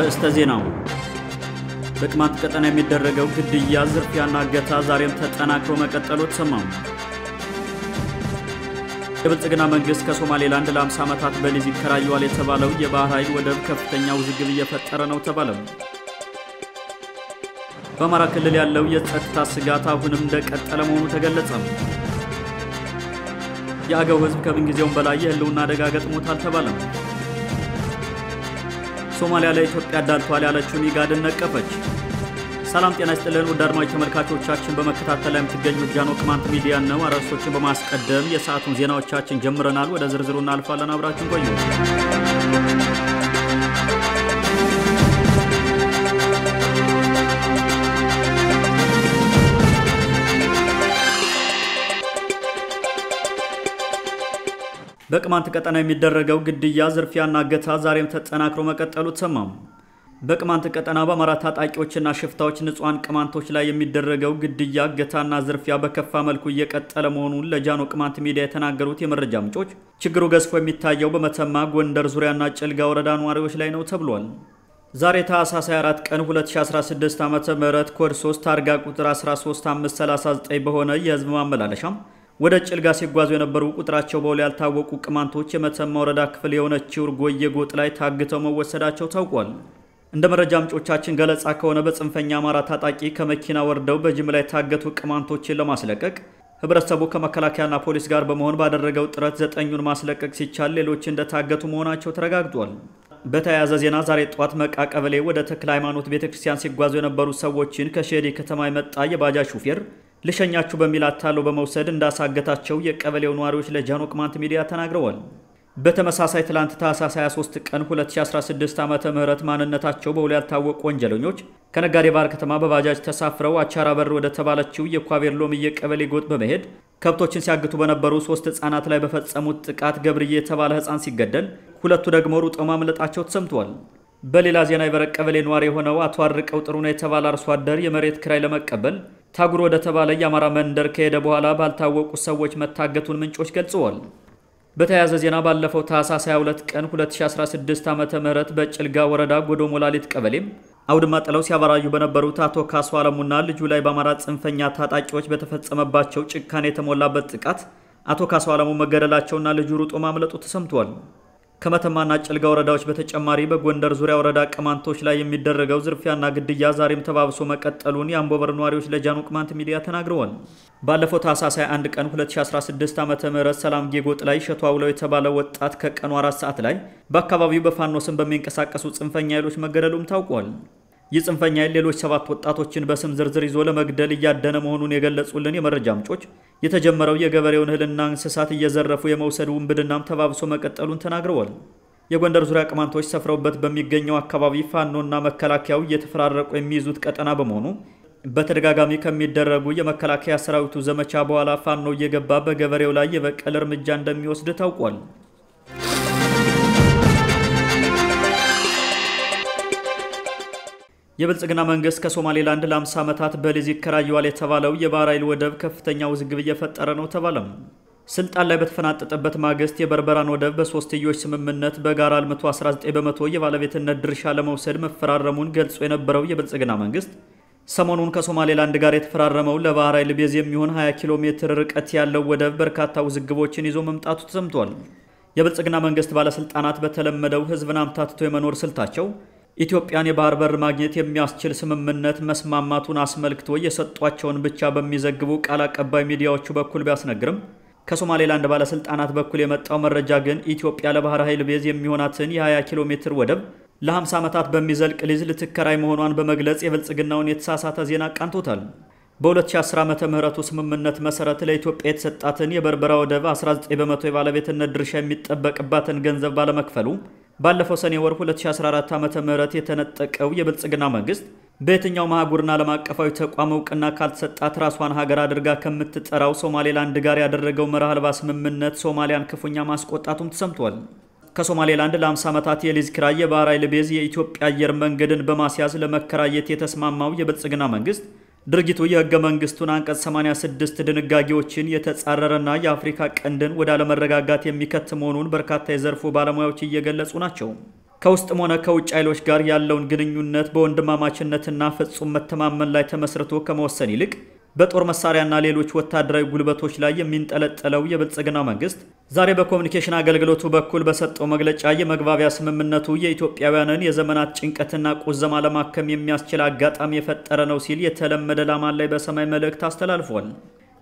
አርዕስተ ዜናው በቅማንት ቀጠና የሚደረገው ግድያ፣ ዝርፊያና እገታ ዛሬም ተጠናክሮ መቀጠሉ ተሰማም። የብልጽግና መንግሥት ከሶማሌላንድ ለ50 ዓመታት በሊዝ ይከራየዋል የተባለው የባህር ኃይል ወደብ ከፍተኛ ውዝግብ እየፈጠረ ነው ተባለም። በአማራ ክልል ያለው የጸጥታ ስጋት አሁንም እንደቀጠለ መሆኑ ተገለጸ። የአገው ሕዝብ ከምንጊዜውም በላይ የህልውና አደጋ ገጥሞታል ተባለም። ሶማሊያ ለኢትዮጵያ አዳልቷል ያለችውን ኢጋድን ነቀፈች። ሰላም ጤና ይስጥልን ውድ አድማጭ ተመልካቾቻችን፣ በመከታተል ላይ የምትገኙ ጃኖ ቅማንት ሚዲያ ነው። አርዕስቶችን በማስቀደም የሰዓቱን ዜናዎቻችን ጀምረናል። ወደ ዝርዝሩ እናልፋለን። አብራችን ቆዩ። በቅማንት ቀጠና የሚደረገው ግድያ፣ ዝርፊያና እገታ ዛሬም ተጠናክሮ መቀጠሉ ተሰማም። በቅማንት ቀጠና በአማራ ታጣቂዎችና ሽፍታዎች ንጹሐን ቅማንቶች ላይ የሚደረገው ግድያ፣ እገታና ዝርፊያ በከፋ መልኩ እየቀጠለ መሆኑን ለጃኖ ቅማንት ሚዲያ የተናገሩት የመረጃ ምንጮች ችግሩ ገዝፎ የሚታየው በመተማ ጎንደር ዙሪያና ጭልጋ ወረዳ ነዋሪዎች ላይ ነው ተብሏል። ዛሬ ታህሳስ 24 ቀን 2016 ዓ ም ኮድ 3 ታርጋ ቁጥር 13539 በሆነ የህዝብ ማመላለሻም ወደ ጭልጋ ሲጓዙ የነበሩ ቁጥራቸው በውል ያልታወቁ ቅማንቶች የመተማ ወረዳ ክፍል የሆነችው እርጎየ ጎጥ ላይ ታግተው መወሰዳቸው ታውቋል። እንደ መረጃ ምንጮቻችን ገለጻ ከሆነ በጽንፈኛ አማራ ታጣቂ ከመኪና ወርደው በጅምላ የታገቱ ቅማንቶችን ለማስለቀቅ ህብረተሰቡ ከመከላከያና ፖሊስ ጋር በመሆን ባደረገው ጥረት ዘጠኙን ማስለቀቅ ሲቻል ሌሎች እንደታገቱ መሆናቸው ተረጋግጧል። በተያያዘ ዜና ዛሬ ጠዋት መቃ ቀበሌ ወደ ተክለ ሃይማኖት ቤተ ክርስቲያን ሲጓዙ የነበሩ ሰዎችን ከሼዴ ከተማ የመጣ የባጃጅ ሹፌር ልሸኛችሁ በሚል አታለው በመውሰድ እንዳሳገታቸው የቀበሌው ነዋሪዎች ለጃኖ ቅማንት ሚዲያ ተናግረዋል። በተመሳሳይ ትላንት ታህሳስ 23 ቀን 2016 ዓ ም ማንነታቸው በውል ያልታወቁ ወንጀለኞች ከነጋዴ ባህር ከተማ በባጃጅ ተሳፍረው አቻራ በር ወደ ተባለችው የኳቤር ሎምዬ ቀበሌ ጎጥ በመሄድ ከብቶችን ሲያግቱ በነበሩ ሶስት ህጻናት ላይ በፈጸሙት ጥቃት ገብርዬ የተባለ ህፃን ሲገደል፣ ሁለቱ ደግሞ ሩጠው ማምለጣቸው ተሰምቷል። በሌላ ዜና የበረቅ ቀበሌ ነዋሪ የሆነው አቶ አርቀው ጥሩነ የተባለ አርሶ አደር የመሬት ክራይ ለመቀበል ታጉሮ ተባለ የአማራ መንደር ከሄደ በኋላ ባልታወቁ ሰዎች መታገቱን ምንጮች ገልጸዋል። በተያያዘ ዜና ባለፈው ታህሳስ 22 ቀን 2016 ዓ ም በጭልጋ ወረዳ ጎዶ ሞላሊት ቀበሌ አውድማ ጥለው ሲያበራዩ በነበሩት አቶ ካሱ አለሙና ልጁ ላይ በአማራ ጽንፈኛ ታጣቂዎች በተፈጸመባቸው ጭካኔ የተሞላበት ጥቃት አቶ ካሱ አለሙ መገደላቸውና ልጁ ሩጦ ማምለጡ ተሰምቷል። ከመተማና ጭልጋ ወረዳዎች በተጨማሪ በጎንደር ዙሪያ ወረዳ ቅማንቶች ላይ የሚደረገው ዝርፊያና ግድያ ዛሬም ተባብሶ መቀጠሉን የአምቦበር ነዋሪዎች ለጃኑ ቅማንት ሚዲያ ተናግረዋል። ባለፈው ታህሳስ 1 ቀን 2016 ዓ ም ሰላም ጌጎጥ ላይ ሸቶ አውለው የተባለ ወጣት ከቀኑ አራት ሰዓት ላይ በአካባቢው በፋኖስን በሚንቀሳቀሱ ጽንፈኛ ኃይሎች መገደሉም ታውቋል። ይህ ጽንፈኛ ሌሎች ሰባት ወጣቶችን በስም ዝርዝር ይዞ ለመግደል እያደነ መሆኑን የገለጹልን የመረጃ ምንጮች የተጀመረው የገበሬውን እህልና እንስሳት እየዘረፉ የመውሰድ ውንብድናም ተባብሶ መቀጠሉን ተናግረዋል። የጎንደር ዙሪያ ቅማንቶች ሰፍረውበት በሚገኘው አካባቢ ፋኖና መከላከያው እየተፈራረቁ የሚይዙት ቀጠና በመሆኑ በተደጋጋሚ ከሚደረጉ የመከላከያ ሰራዊቱ ዘመቻ በኋላ ፋኖ እየገባ በገበሬው ላይ የበቀል እርምጃ እንደሚወስድ ታውቋል። የብልጽግና መንግስት ከሶማሌላንድ ለ50 ዓመታት በሊዝ ይከራየዋል የተባለው የባህር ኃይል ወደብ ከፍተኛ ውዝግብ እየፈጠረ ነው ተባለም። ስልጣን ላይ በተፈናጠጠበት ማግስት የበርበራን ወደብ በሶስትዮሽ ስምምነት በጋራ አልምቶ 19 በመቶ የባለቤትነት ድርሻ ለመውሰድ መፈራረሙን ገልጾ የነበረው የብልጽግና መንግስት ሰሞኑን ከሶማሌላንድ ጋር የተፈራረመው ለባህር ኃይል ቤዝ የሚሆን 20 ኪሎ ሜትር ርቀት ያለው ወደብ በርካታ ውዝግቦችን ይዞ መምጣቱ ተሰምቷል። የብልጽግና መንግስት ባለስልጣናት በተለመደው ህዝብን አምታትቶ የመኖር ስልታቸው ኢትዮጵያን የባህር በር ማግኘት የሚያስችል ስምምነት መስማማቱን አስመልክቶ የሰጧቸውን ብቻ በሚዘግቡ ቃል አቀባይ ሚዲያዎቹ በኩል ቢያስነግርም ከሶማሌላንድ ባለስልጣናት በኩል የመጣው መረጃ ግን ኢትዮጵያ ለባህር ኃይል ቤዝ የሚሆናትን የ20 ኪሎ ሜትር ወደብ ለ50 ዓመታት በሚዘልቅ ሊዝ ልትከራይ መሆኗን በመግለጽ የብልጽግናውን የተሳሳተ ዜና አቃንቶታል። በ2010 ዓ ምህረቱ ስምምነት መሰረት ለኢትዮጵያ የተሰጣትን የበርበራ ወደብ 19 በመቶ የባለቤትነት ድርሻ የሚጠበቅባትን ገንዘብ ባለመክፈሉ ባለፈው ሰኔ ወር 2014 ዓ ም የተነጠቀው የብልጽግና መንግስት በየትኛው አህጉርና ዓለም አቀፋዊ ተቋም እውቅና ካልተሰጣት ራሷን ሀገር አድርጋ ከምትጠራው ሶማሌላንድ ጋር ያደረገው መርህ አልባ ስምምነት ሶማሊያን ክፉኛ ማስቆጣቱም ተሰምቷል። ከሶማሌላንድ ለ50 ዓመታት የሊዝ ክራይ የባህር ኃይል ቤዝ የኢትዮጵያ አየር መንገድን በማስያዝ ለመከራየት የተስማማው የብልጽግና መንግስት ድርጊቱ የህገ መንግስቱን አንቀጽ 86 ድንጋጌዎችን የተጻረረና የአፍሪካ ቀንድን ወደ አለመረጋጋት የሚከት መሆኑን በርካታ የዘርፉ ባለሙያዎች እየገለጹ ናቸው። ከውስጥም ሆነ ከውጭ ኃይሎች ጋር ያለውን ግንኙነት በወንድማማችነትና ፍጹም መተማመን ላይ ተመስርቶ ከመወሰን ይልቅ በጦር መሳሪያና ሌሎች ወታደራዊ ጉልበቶች ላይ የሚንጠለጠለው የብልጽግና መንግስት ዛሬ በኮሚኒኬሽን አገልግሎቱ በኩል በሰጠው መግለጫ የመግባቢያ ስምምነቱ የኢትዮጵያውያንን የዘመናት ጭንቀትና ቁዘማ ለማከም የሚያስችል አጋጣሚ የፈጠረ ነው ሲል የተለመደ ላማን ላይ በሰማይ መልእክት አስተላልፏል።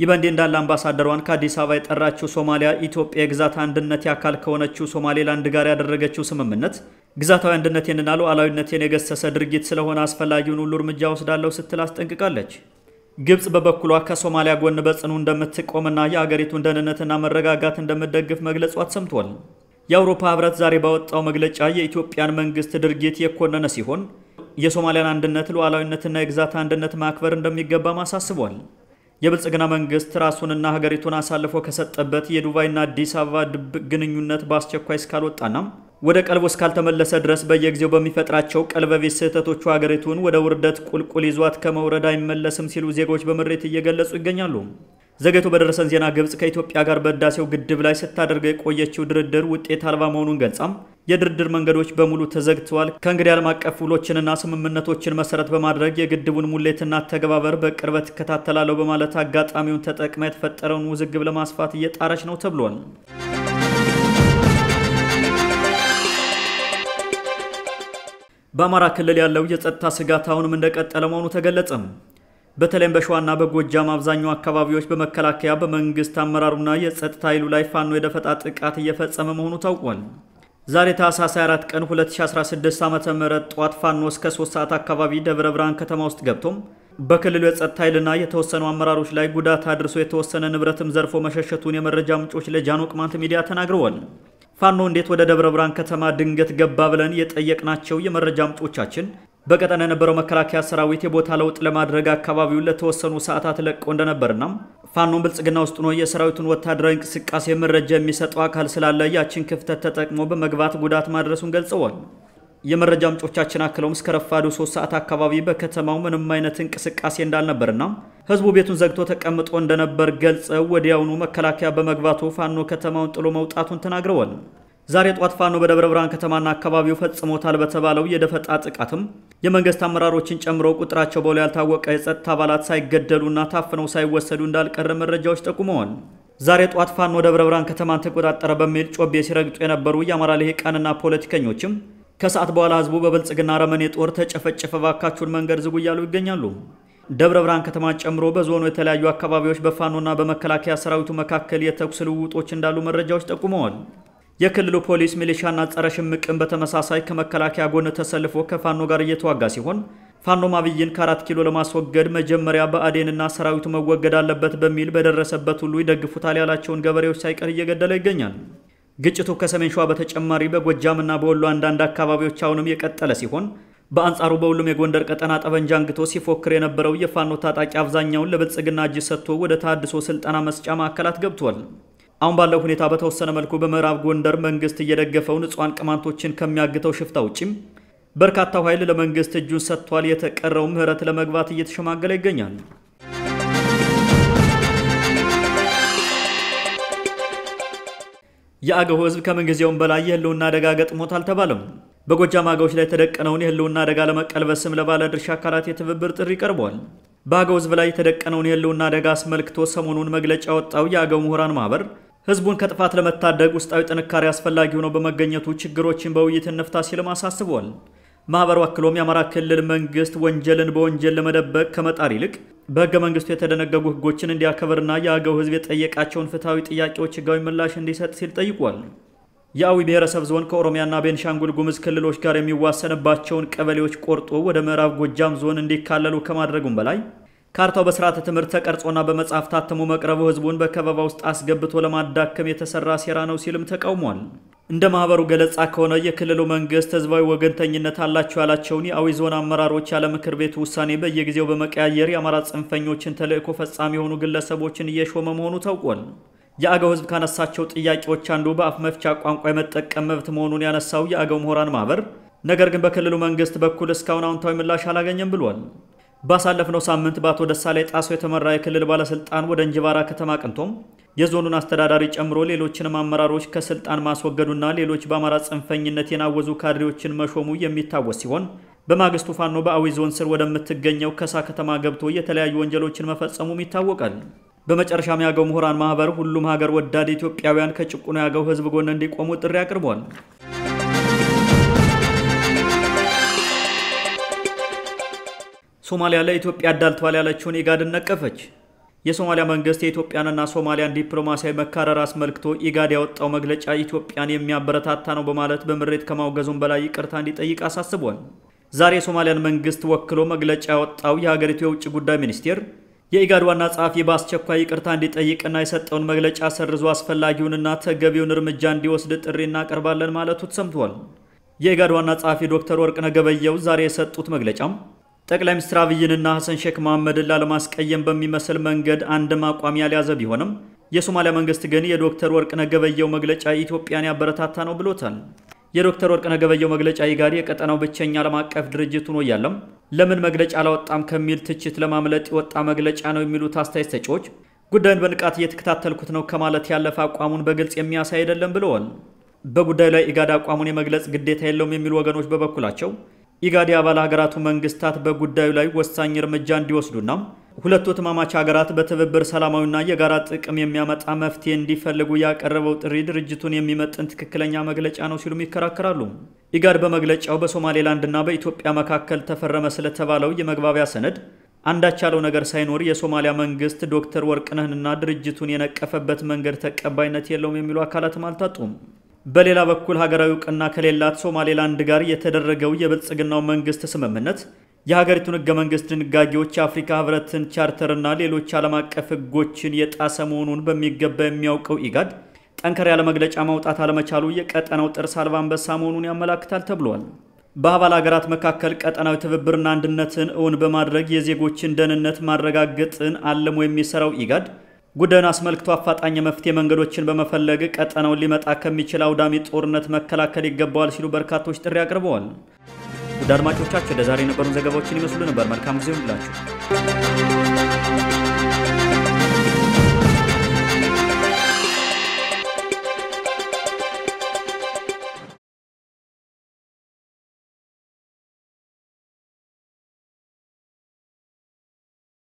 ይህ በእንዲህ እንዳለ አምባሳደሯን ከአዲስ አበባ የጠራችው ሶማሊያ ኢትዮጵያ የግዛት አንድነት አካል ከሆነችው ሶማሌላንድ ጋር ያደረገችው ስምምነት ግዛታዊ አንድነቴንና ሉዓላዊነቴን የገሰሰ ድርጊት ስለሆነ አስፈላጊውን ሁሉ እርምጃ ወስዳለሁ ስትል አስጠንቅቃለች። ግብጽ በበኩሏ ከሶማሊያ ጎን በጽኑ እንደምትቆምና የአገሪቱን ደህንነትና መረጋጋት እንደምትደግፍ መግለጿ ተሰምቷል። የአውሮፓ ህብረት ዛሬ ባወጣው መግለጫ የኢትዮጵያን መንግስት ድርጊት የኮነነ ሲሆን የሶማሊያን አንድነት፣ ሉዓላዊነትና የግዛት አንድነት ማክበር እንደሚገባም አሳስቧል። የብልጽግና መንግስት ራሱንና ሀገሪቱን አሳልፎ ከሰጠበት የዱባይና አዲስ አበባ ድብቅ ግንኙነት በአስቸኳይ እስካልወጣና ወደ ቀልቦ እስካልተመለሰ ድረስ በየጊዜው በሚፈጥራቸው ቀልበቤት ስህተቶቹ ሀገሪቱን ወደ ውርደት ቁልቁል ይዟት ከመውረድ አይመለስም ሲሉ ዜጎች በምሬት እየገለጹ ይገኛሉ። ዘገይቶ በደረሰን ዜና ግብጽ ከኢትዮጵያ ጋር በህዳሴው ግድብ ላይ ስታደርገው የቆየችው ድርድር ውጤት አልባ መሆኑን ገልጻም የድርድር መንገዶች በሙሉ ተዘግተዋል፣ ከእንግዲህ ዓለም አቀፍ ውሎችንና ስምምነቶችን መሰረት በማድረግ የግድቡን ሙሌትና አተገባበር በቅርበት እከታተላለሁ በማለት አጋጣሚውን ተጠቅማ የተፈጠረውን ውዝግብ ለማስፋት እየጣረች ነው ተብሏል። በአማራ ክልል ያለው የጸጥታ ስጋት አሁንም እንደቀጠለ መሆኑ ተገለጸም። በተለይም በሸዋና በጎጃም አብዛኛው አካባቢዎች በመከላከያ በመንግስት አመራሩና የጸጥታ ኃይሉ ላይ ፋኖ የደፈጣ ጥቃት እየፈጸመ መሆኑ ታውቋል። ዛሬ ታህሳስ 4 ቀን 2016 ዓ ም ጧት ፋኖ እስከ 3 ሰዓት አካባቢ ደብረ ብርሃን ከተማ ውስጥ ገብቶም በክልሉ የጸጥታ ኃይልና የተወሰኑ አመራሮች ላይ ጉዳት አድርሶ የተወሰነ ንብረትም ዘርፎ መሸሸቱን የመረጃ ምንጮች ለጃኖ ቅማንት ሚዲያ ተናግረዋል። ፋኖ እንዴት ወደ ደብረ ብርሃን ከተማ ድንገት ገባ ብለን የጠየቅናቸው የመረጃ ምንጮቻችን በቀጠና የነበረው መከላከያ ሰራዊት የቦታ ለውጥ ለማድረግ አካባቢውን ለተወሰኑ ሰዓታት ለቆ እንደነበርና ፋኖን ብልጽግና ውስጥ ኖ የሰራዊቱን ወታደራዊ እንቅስቃሴ መረጃ የሚሰጠው አካል ስላለ ያችን ክፍተት ተጠቅሞ በመግባት ጉዳት ማድረሱን ገልጸዋል። የመረጃ ምንጮቻችን አክለውም እስከ ረፋዱ ሶስት ሰዓት አካባቢ በከተማው ምንም አይነት እንቅስቃሴ እንዳልነበርና ህዝቡ ቤቱን ዘግቶ ተቀምጦ እንደነበር ገልጸው ወዲያውኑ መከላከያ በመግባቱ ፋኖ ከተማውን ጥሎ መውጣቱን ተናግረዋል። ዛሬ ጧት ፋኖ በደብረ ብርሃን ከተማና አካባቢው ፈጽሞታል በተባለው የደፈጣ ጥቃትም የመንግስት አመራሮችን ጨምሮ ቁጥራቸው በውል ያልታወቀ የጸጥታ አባላት ሳይገደሉና ታፍነው ሳይወሰዱ እንዳልቀረ መረጃዎች ጠቁመዋል። ዛሬ ጧት ፋኖ ደብረ ብርሃን ከተማን ተቆጣጠረ በሚል ጮቤ ሲረግጡ የነበሩ የአማራ ልሂቃንና ፖለቲከኞችም ከሰዓት በኋላ ህዝቡ በብልጽግና ረመኔ ጦር ተጨፈጨፈ፣ ባካችሁን መንገድ ዝጉ እያሉ ይገኛሉ። ደብረ ብርሃን ከተማን ጨምሮ በዞኑ የተለያዩ አካባቢዎች በፋኖና በመከላከያ ሰራዊቱ መካከል የተኩስ ልውውጦች እንዳሉ መረጃዎች ጠቁመዋል። የክልሉ ፖሊስ ሚሊሻና ጸረ ሽምቅን በተመሳሳይ ከመከላከያ ጎን ተሰልፎ ከፋኖ ጋር እየተዋጋ ሲሆን ፋኖ አብይን ከአራት ኪሎ ለማስወገድ መጀመሪያ በአዴንና ሰራዊቱ መወገድ አለበት በሚል በደረሰበት ሁሉ ይደግፉታል ያላቸውን ገበሬዎች ሳይቀር እየገደለ ይገኛል። ግጭቱ ከሰሜን ሸዋ በተጨማሪ በጎጃምና በወሎ አንዳንድ አካባቢዎች አሁንም የቀጠለ ሲሆን በአንጻሩ በሁሉም የጎንደር ቀጠና ጠበንጃ አንግቶ ሲፎክር የነበረው የፋኖ ታጣቂ አብዛኛውን ለብልጽግና እጅ ሰጥቶ ወደ ታድሶ ስልጠና መስጫ ማዕከላት ገብቷል። አሁን ባለው ሁኔታ በተወሰነ መልኩ በምዕራብ ጎንደር መንግስት እየደገፈው ንጹሐን ቅማንቶችን ከሚያግተው ሽፍታ ውጪም በርካታው ኃይል ለመንግስት እጁን ሰጥቷል። የተቀረው ምህረት ለመግባት እየተሸማገለ ይገኛል። የአገው ህዝብ ከምንጊዜውም በላይ የህልውና አደጋ ገጥሞት አልተባለም። በጎጃም አገዎች ላይ የተደቀነውን የህልውና አደጋ ለመቀልበስም ለባለ ድርሻ አካላት የትብብር ጥሪ ቀርቧል። በአገው ህዝብ ላይ የተደቀነውን የህልውና አደጋ አስመልክቶ ሰሞኑን መግለጫ ያወጣው የአገው ምሁራን ማህበር ህዝቡን ከጥፋት ለመታደግ ውስጣዊ ጥንካሬ አስፈላጊ ሆኖ በመገኘቱ ችግሮችን በውይይት እንፍታ ሲልም አሳስቧል። ማኅበሩ አክሎም የአማራ ክልል መንግስት ወንጀልን በወንጀል ለመደበቅ ከመጣር ይልቅ በህገ መንግስቱ የተደነገጉ ህጎችን እንዲያከብርና የአገው ህዝብ የጠየቃቸውን ፍትሐዊ ጥያቄዎች ህጋዊ ምላሽ እንዲሰጥ ሲል ጠይቋል። የአዊ ብሔረሰብ ዞን ከኦሮሚያና ቤንሻንጉል ጉምዝ ክልሎች ጋር የሚዋሰንባቸውን ቀበሌዎች ቆርጦ ወደ ምዕራብ ጎጃም ዞን እንዲካለሉ ከማድረጉም በላይ ካርታው በስርዓተ ትምህርት ተቀርጾና በመጽሐፍ ታትሞ መቅረቡ ህዝቡን በከበባ ውስጥ አስገብቶ ለማዳከም የተሰራ ሴራ ነው ሲልም ተቃውሟል። እንደ ማህበሩ ገለጻ ከሆነ የክልሉ መንግስት ህዝባዊ ወገንተኝነት አላቸው ያላቸውን የአዊ ዞን አመራሮች ያለ ምክር ቤት ውሳኔ በየጊዜው በመቀያየር የአማራ ጽንፈኞችን ተልእኮ ፈጻሚ የሆኑ ግለሰቦችን እየሾመ መሆኑ ታውቋል። የአገው ህዝብ ካነሳቸው ጥያቄዎች አንዱ በአፍ መፍቻ ቋንቋ የመጠቀም መብት መሆኑን ያነሳው የአገው ምሁራን ማህበር ነገር ግን በክልሉ መንግስት በኩል እስካሁን አውንታዊ ምላሽ አላገኘም ብሏል። ባሳለፍነው ሳምንት በአቶ ላይ ጣሶ የተመራ የክልል ባለስልጣን ወደ እንጅባራ ከተማ አቅንቶም የዞኑን አስተዳዳሪ ጨምሮ ሌሎችንም አመራሮች ከስልጣን ማስወገዱና ሌሎች በአማራ ጽንፈኝነት የናወዙ ካድሬዎችን መሾሙ የሚታወስ ሲሆን በማግስቱ ፋኖ በአዊ ዞን ስር ወደምትገኘው ከሳ ከተማ ገብቶ የተለያዩ ወንጀሎችን መፈጸሙም ይታወቃል። በመጨረሻም የአገው ምሁራን ማህበር ሁሉም ሀገር ወዳድ ኢትዮጵያውያን ከጭቁኑ የአገው ህዝብ ጎን እንዲቆሙ ጥሪ አቅርቧል። ሶማሊያ ለኢትዮጵያ አዳልተዋል ያለችውን ኢጋድን ነቀፈች። የሶማሊያ መንግስት የኢትዮጵያንና ሶማሊያን ዲፕሎማሲያዊ መካረር አስመልክቶ ኢጋድ ያወጣው መግለጫ ኢትዮጵያን የሚያበረታታ ነው በማለት በምሬት ከማውገዙም በላይ ይቅርታ እንዲጠይቅ አሳስቧል። ዛሬ የሶማሊያን መንግስት ወክሎ መግለጫ ያወጣው የሀገሪቱ የውጭ ጉዳይ ሚኒስቴር የኢጋድ ዋና ጸሐፊ በአስቸኳይ ይቅርታ እንዲጠይቅና የሰጠውን መግለጫ ሰርዞ አስፈላጊውንና ተገቢውን እርምጃ እንዲወስድ ጥሪ እናቀርባለን ማለቱ ተሰምቷል። የኢጋድ ዋና ጸሐፊ ዶክተር ወርቅነህ ገበየሁ ዛሬ የሰጡት መግለጫም ጠቅላይ ሚኒስትር አብይንና ሐሰን ሼክ መሐመድን ላለማስቀየም በሚመስል መንገድ አንድም አቋም ያልያዘ ቢሆንም የሶማሊያ መንግስት ግን የዶክተር ወርቅነህ ገበየሁ መግለጫ ኢትዮጵያን ያበረታታ ነው ብሎታል። የዶክተር ወርቅነህ ገበየሁ መግለጫ ኢጋድ የቀጠናው ብቸኛ ዓለም አቀፍ ድርጅት ሆኖ እያለም ለምን መግለጫ አላወጣም ከሚል ትችት ለማምለጥ የወጣ መግለጫ ነው የሚሉት አስተያየት ሰጪዎች ጉዳዩን በንቃት እየተከታተልኩት ነው ከማለት ያለፈ አቋሙን በግልጽ የሚያሳይ አይደለም ብለዋል። በጉዳዩ ላይ ኢጋድ አቋሙን የመግለጽ ግዴታ የለውም የሚሉ ወገኖች በበኩላቸው ኢጋድ የአባል ሀገራቱ መንግስታት በጉዳዩ ላይ ወሳኝ እርምጃ እንዲወስዱና ሁለቱ ተማማች ሀገራት በትብብር ሰላማዊና የጋራ ጥቅም የሚያመጣ መፍትሄ እንዲፈልጉ ያቀረበው ጥሪ ድርጅቱን የሚመጥን ትክክለኛ መግለጫ ነው ሲሉም ይከራከራሉ። ኢጋድ በመግለጫው በሶማሌላንድና በኢትዮጵያ መካከል ተፈረመ ስለተባለው የመግባቢያ ሰነድ አንዳች ያለው ነገር ሳይኖር የሶማሊያ መንግስት ዶክተር ወርቅነህንና ድርጅቱን የነቀፈበት መንገድ ተቀባይነት የለውም የሚሉ አካላትም አልታጡም። በሌላ በኩል ሀገራዊ እውቅና ከሌላት ሶማሌላንድ ጋር የተደረገው የብልጽግናው መንግስት ስምምነት የሀገሪቱን ህገ መንግስት ድንጋጌዎች፣ የአፍሪካ ህብረትን ቻርተርና ሌሎች ዓለም አቀፍ ህጎችን የጣሰ መሆኑን በሚገባ የሚያውቀው ኢጋድ ጠንከር ያለ መግለጫ ማውጣት አለመቻሉ የቀጠናው ጥርስ አልባ አንበሳ መሆኑን ያመላክታል ተብሏል። በአባል ሀገራት መካከል ቀጠናዊ ትብብርና አንድነትን እውን በማድረግ የዜጎችን ደህንነት ማረጋገጥን አልሞ የሚሰራው ኢጋድ ጉዳዩን አስመልክቶ አፋጣኝ የመፍትሄ መንገዶችን በመፈለግ ቀጠናውን ሊመጣ ከሚችል አውዳሚ ጦርነት መከላከል ይገባዋል ሲሉ በርካቶች ጥሪ አቅርበዋል። ውድ አድማጮቻችን ለዛሬ የነበሩን ዘገባዎችን ይመስሉ ነበር። መልካም ጊዜ ይሁንላችሁ።